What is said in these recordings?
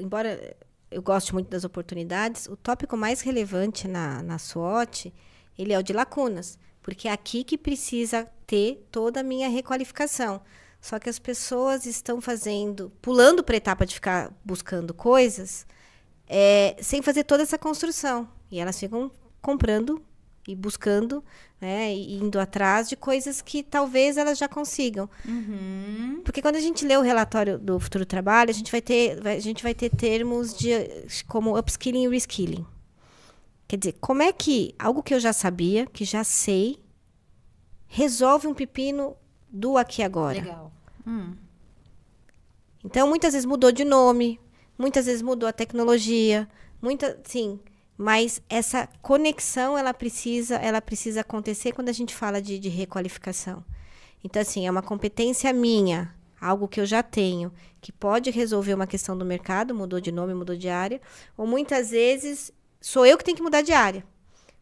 embora eu goste muito das oportunidades, o tópico mais relevante na, na SWOT, ele é o de lacunas, porque é aqui que precisa ter toda a minha requalificação. Só que as pessoas estão fazendo, pulando para a etapa de ficar buscando coisas, é, sem fazer toda essa construção. E elas ficam comprando e buscando, né, e indo atrás de coisas que talvez elas já consigam. Uhum. Porque quando a gente lê o relatório do futuro trabalho, a gente vai ter, vai, a gente vai ter termos de como upskilling e reskilling. Quer dizer, como é que algo que eu já sabia, que já sei, resolve um pepino do aqui agora? Legal. Hum. Então, muitas vezes mudou de nome, muitas vezes mudou a tecnologia, muita, sim mas essa conexão ela precisa ela precisa acontecer quando a gente fala de, de requalificação então assim é uma competência minha algo que eu já tenho que pode resolver uma questão do mercado mudou de nome mudou de área ou muitas vezes sou eu que tenho que mudar de área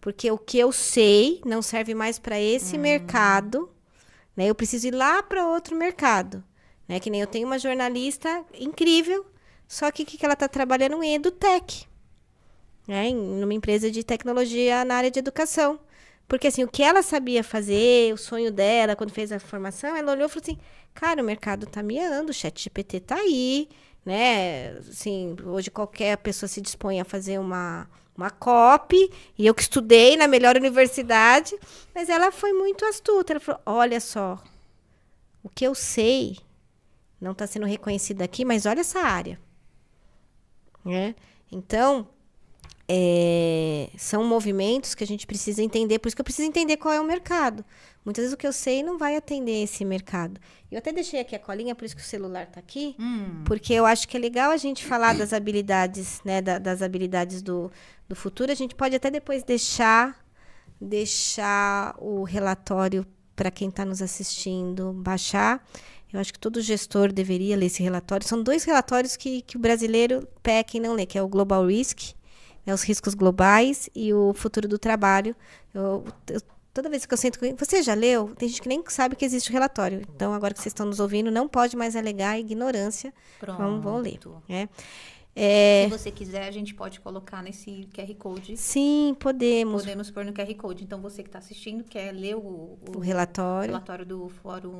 porque o que eu sei não serve mais para esse hum. mercado né eu preciso ir lá para outro mercado né que nem eu tenho uma jornalista incrível só que o que ela está trabalhando em edutech né, em uma empresa de tecnologia na área de educação. Porque assim, o que ela sabia fazer, o sonho dela quando fez a formação, ela olhou e falou assim: "Cara, o mercado tá miando, o Chat GPT tá aí, né? Assim, hoje qualquer pessoa se dispõe a fazer uma uma copy, e eu que estudei na melhor universidade, mas ela foi muito astuta. Ela falou: "Olha só, o que eu sei não está sendo reconhecido aqui, mas olha essa área". Né? Então, é, são movimentos que a gente precisa entender, por isso que eu preciso entender qual é o mercado. Muitas vezes o que eu sei não vai atender esse mercado. Eu até deixei aqui a colinha, por isso que o celular está aqui, hum. porque eu acho que é legal a gente falar das habilidades, né, da, das habilidades do, do futuro. A gente pode até depois deixar, deixar o relatório para quem está nos assistindo baixar. Eu acho que todo gestor deveria ler esse relatório. São dois relatórios que, que o brasileiro peca e não lê, que é o Global Risk né, os riscos globais e o futuro do trabalho. Eu, eu, toda vez que eu sinto que você já leu, tem gente que nem sabe que existe o relatório. Então, agora que vocês estão nos ouvindo, não pode mais alegar ignorância. Pronto. Vamos ler. Né? É... Se você quiser, a gente pode colocar nesse QR Code. Sim, podemos. Podemos pôr no QR Code. Então, você que está assistindo, quer ler o, o, o relatório. relatório do Fórum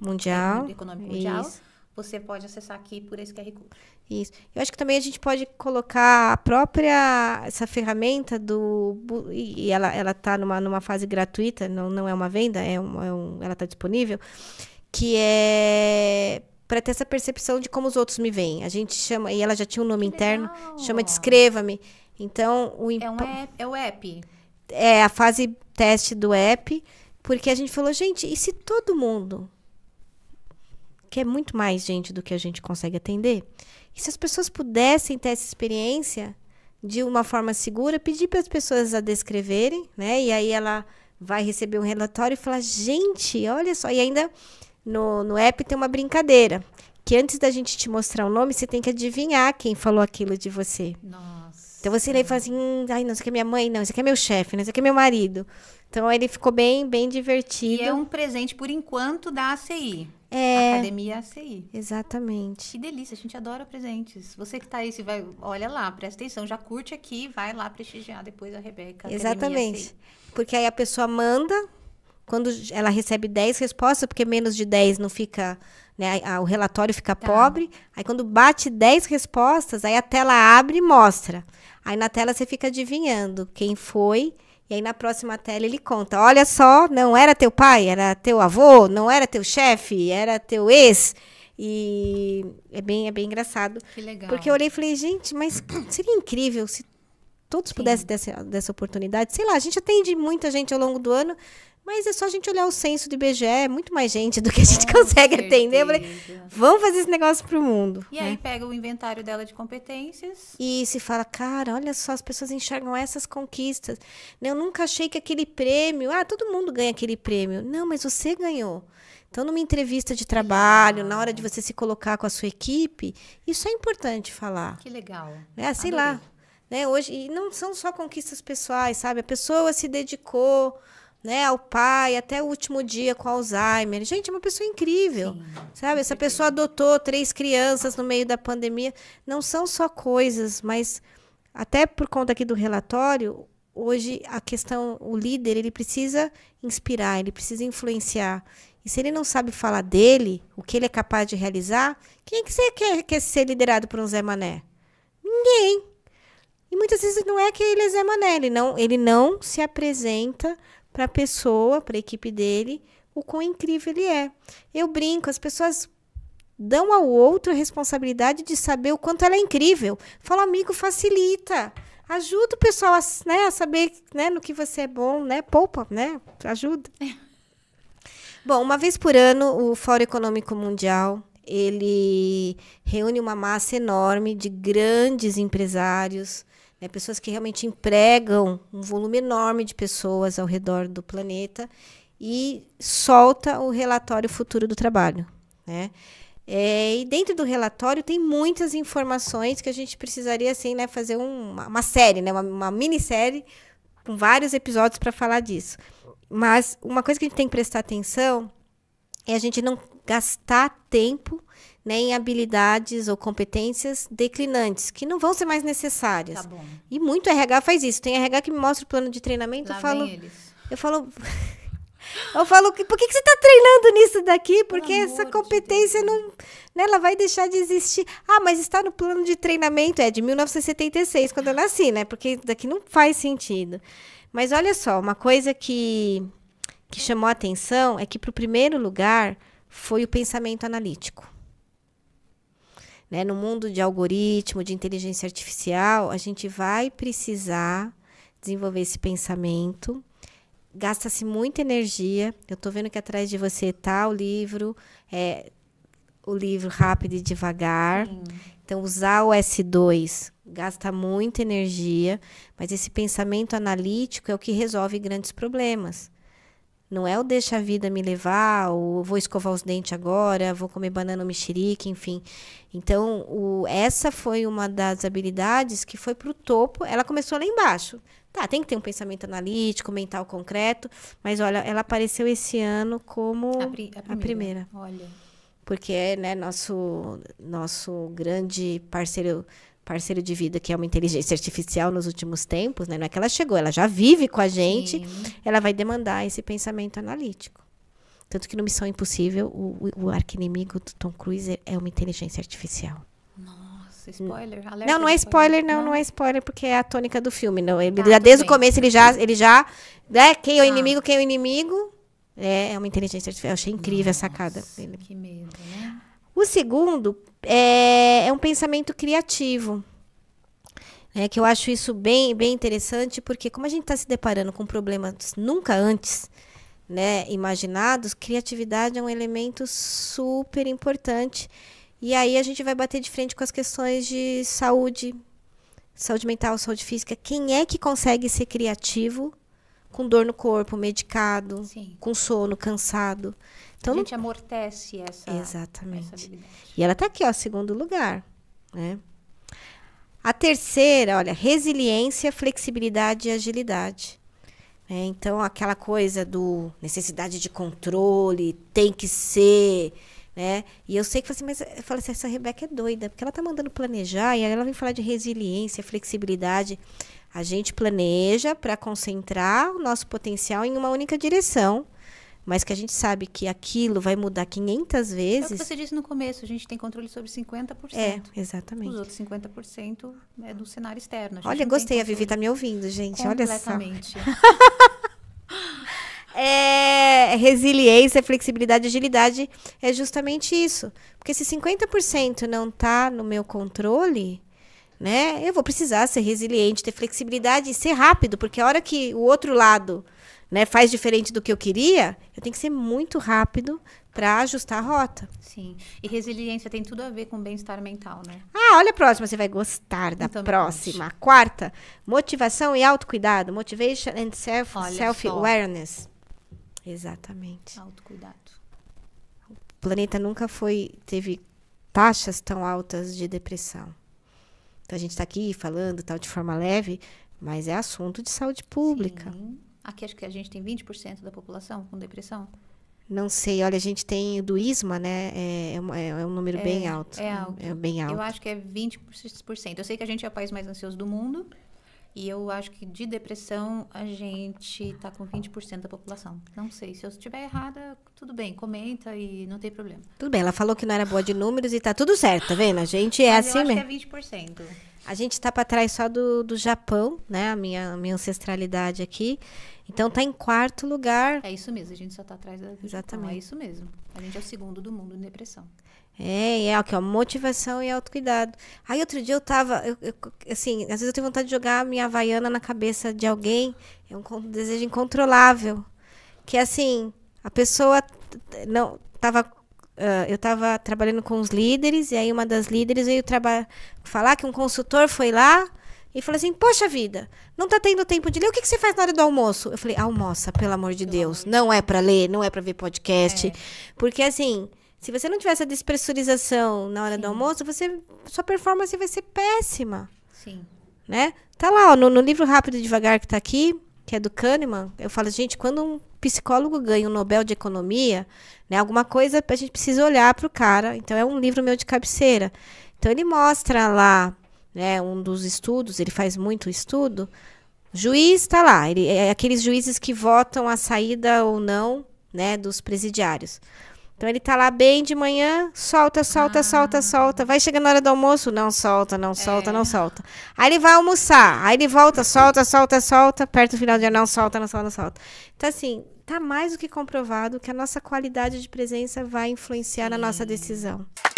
Mundial. Econômico Mundial, Isso. você pode acessar aqui por esse QR Code. Isso. Eu acho que também a gente pode colocar a própria essa ferramenta do e ela ela está numa numa fase gratuita, não não é uma venda, é um, é um ela está disponível que é para ter essa percepção de como os outros me veem. A gente chama e ela já tinha um nome que interno, legal. chama descreva-me. Então o é, um app, é o app. É a fase teste do app, porque a gente falou gente e se todo mundo é muito mais gente do que a gente consegue atender. E se as pessoas pudessem ter essa experiência de uma forma segura, pedir para as pessoas a descreverem, né? E aí ela vai receber um relatório e falar: gente, olha só. E ainda no, no app tem uma brincadeira. Que antes da gente te mostrar o nome, você tem que adivinhar quem falou aquilo de você. Nossa. Então você lê e fala assim: hum, ai, não, isso aqui é minha mãe, não, isso aqui é meu chefe, não, isso aqui é meu marido. Então ele ficou bem, bem divertido. E é um presente, por enquanto, da ACI. É. Academia ACI. É Exatamente. Que delícia, a gente adora presentes. Você que tá aí, se vai, olha lá, presta atenção, já curte aqui, vai lá prestigiar depois a Rebeca. Exatamente. Porque aí a pessoa manda, quando ela recebe 10 respostas, porque menos de 10 não fica, né, o relatório fica tá. pobre. Aí quando bate 10 respostas, aí a tela abre e mostra. Aí na tela você fica adivinhando quem foi, e aí na próxima tela ele conta: olha só, não era teu pai, era teu avô, não era teu chefe, era teu ex. E é bem, é bem engraçado. Que legal. Porque eu olhei e falei, gente, mas seria incrível se todos Sim. pudessem dessa, dessa oportunidade. Sei lá, a gente atende muita gente ao longo do ano, mas é só a gente olhar o censo do IBGE, é muito mais gente do que a gente Com consegue certeza. atender. Eu falei, vamos fazer esse negócio pro mundo. E aí é. pega o inventário dela de competências. E se fala, cara, olha só, as pessoas enxergam essas conquistas. Né, eu nunca achei que aquele prêmio. Ah, todo mundo ganha aquele prêmio. Não, mas você ganhou. Então, numa entrevista de trabalho, na hora de você se colocar com a sua equipe, isso é importante falar. Que legal. É, sei Adorei. lá. Né, hoje, e não são só conquistas pessoais, sabe? A pessoa se dedicou né, ao pai até o último dia com Alzheimer. Gente, é uma pessoa incrível, Sim, sabe? Essa pessoa adotou três crianças no meio da pandemia. Não são só coisas, mas até por conta aqui do relatório, hoje a questão, o líder, ele precisa inspirar, ele precisa influenciar. E se ele não sabe falar dele, o que ele é capaz de realizar, quem que você quer, quer ser liderado por um Zé Mané? Ninguém. E muitas vezes não é que ele é Zé Mané, ele não, ele não se apresenta para a pessoa, para a equipe dele, o quão incrível ele é. Eu brinco, as pessoas dão ao outro a responsabilidade de saber o quanto ela é incrível. Fala, amigo, facilita. Ajuda o pessoal a, né, a saber né, no que você é bom, né? Poupa, né? Ajuda. bom, uma vez por ano, o Fórum Econômico Mundial, ele reúne uma massa enorme de grandes empresários, né? pessoas que realmente empregam um volume enorme de pessoas ao redor do planeta e solta o relatório futuro do trabalho. Né? É, e dentro do relatório tem muitas informações que a gente precisaria assim, né, fazer um, uma série, né, uma, uma minissérie com vários episódios para falar disso. Mas uma coisa que a gente tem que prestar atenção é a gente não gastar tempo né, em habilidades ou competências declinantes, que não vão ser mais necessárias. Tá e muito RH faz isso. Tem RH que me mostra o plano de treinamento, Lá eu falo. Eu falo. eu falo, por que, que você está treinando nisso daqui? Porque essa competência de não. Né, ela vai deixar de existir. Ah, mas está no plano de treinamento, é de 1976, quando eu nasci, né? Porque daqui não faz sentido. Mas olha só, uma coisa que que chamou a atenção é que, para o primeiro lugar, foi o pensamento analítico. Né? No mundo de algoritmo, de inteligência artificial, a gente vai precisar desenvolver esse pensamento. Gasta-se muita energia. Eu estou vendo que atrás de você está o livro, é, o livro Rápido e Devagar. Sim. Então, usar o S2 gasta muita energia, mas esse pensamento analítico é o que resolve grandes problemas. Não é o deixa a vida me levar, ou vou escovar os dentes agora, vou comer banana mexerica, enfim. Então, o, essa foi uma das habilidades que foi para o topo. Ela começou lá embaixo. Tá, tem que ter um pensamento analítico, mental concreto, mas olha, ela apareceu esse ano como a, pri a, primeira. a primeira. Olha. Porque né, nosso, nosso grande parceiro parceiro de vida, que é uma inteligência artificial nos últimos tempos, né? Não é que ela chegou, ela já vive com a gente, Sim. ela vai demandar esse pensamento analítico. Tanto que no Missão Impossível, o, o, arquinimigo do Tom Cruise é uma inteligência artificial. Nossa, spoiler? Alerta não, não é spoiler, spoiler. Não, não, é não, é spoiler, porque é a tônica do filme. Não. Ele, tá, já, desde bem. o começo ele já. Ele já né, quem é o ah. inimigo, quem é o inimigo. É, é uma inteligência artificial. Eu achei incrível Nossa, a sacada. Que medo, né? O segundo é, é um pensamento criativo. É que eu acho isso bem, bem interessante, porque como a gente está se deparando com problemas nunca antes né, imaginados, criatividade é um elemento super importante. E aí a gente vai bater de frente com as questões de saúde, saúde mental, saúde física. Quem é que consegue ser criativo com dor no corpo, medicado, Sim. com sono, cansado? Então, a gente amortece essa. Exatamente. Essa e ela está aqui, ó, segundo lugar. Né? A terceira, olha, resiliência, flexibilidade e agilidade. É, então, aquela coisa do necessidade de controle, tem que ser, né? E eu sei que, assim, mas eu assim, essa Rebeca é doida, porque ela tá mandando planejar e ela vem falar de resiliência, flexibilidade. A gente planeja para concentrar o nosso potencial em uma única direção mas que a gente sabe que aquilo vai mudar 500 vezes. É o que você disse no começo, a gente tem controle sobre 50%. É, exatamente. Os outros 50% é do cenário externo. Olha, gostei, a Vivi está me ouvindo, gente. Completamente. Olha só. é, resiliência, flexibilidade, agilidade é justamente isso. Porque se 50% não está no meu controle, né? Eu vou precisar ser resiliente, ter flexibilidade e ser rápido, porque a hora que o outro lado né, faz diferente do que eu queria, eu tenho que ser muito rápido para ajustar a rota. Sim. E resiliência tem tudo a ver com bem-estar mental, né? Ah, olha a próxima, você vai gostar da então, próxima. Quarta, motivação e autocuidado. Motivation and self-awareness. Self Exatamente. Autocuidado. O planeta nunca foi teve taxas tão altas de depressão. Então a gente está aqui falando tal de forma leve, mas é assunto de saúde pública. Sim. Aqui acho que a gente tem 20% da população com depressão. Não sei, olha, a gente tem do ISMA, né? É, é, é um número é, bem é alto. É alto. É bem alto. Eu acho que é 20%. Eu sei que a gente é o país mais ansioso do mundo. E eu acho que de depressão a gente está com 20% da população. Não sei, se eu estiver errada, tudo bem, comenta e não tem problema. Tudo bem, ela falou que não era boa de números e tá tudo certo, tá vendo? A gente é Mas assim eu acho mesmo. Que é 20%. A gente está para trás só do, do Japão, né? A minha, a minha ancestralidade aqui. Então tá em quarto lugar. É isso mesmo, a gente só está atrás da. É Exatamente. Então, é isso mesmo. A gente é o segundo do mundo em depressão. É, é é, que é motivação e autocuidado. Aí outro dia eu tava, eu, eu, assim, às vezes eu tenho vontade de jogar a minha havaiana na cabeça de alguém, é um, um desejo incontrolável. Que assim, a pessoa não tava uh, eu tava trabalhando com os líderes e aí uma das líderes veio falar que um consultor foi lá e falou assim: Poxa vida, não tá tendo tempo de ler, o que, que você faz na hora do almoço? Eu falei: Almoça, pelo amor de pelo Deus, amor. não é para ler, não é para ver podcast. É. Porque assim, se você não tiver essa despressurização na hora Sim. do almoço, você, sua performance vai ser péssima. Sim. Né? Tá lá, ó, no, no, livro Rápido e Devagar que tá aqui, que é do Kahneman, eu falo, gente, quando um psicólogo ganha um Nobel de Economia, né, alguma coisa a gente precisa olhar pro cara. Então, é um livro meu de cabeceira. Então, ele mostra lá, né, um dos estudos, ele faz muito estudo, Juiz está lá, ele, é, é aqueles juízes que votam a saída ou não né, dos presidiários. Então ele tá lá bem de manhã, solta, solta, ah. solta, solta. Vai chegando na hora do almoço, não solta, não solta, é. não solta. Aí ele vai almoçar, aí ele volta, solta, solta, solta. Perto do final do dia, não solta, não solta, não solta. Então, assim, tá mais do que comprovado que a nossa qualidade de presença vai influenciar Sim. na nossa decisão.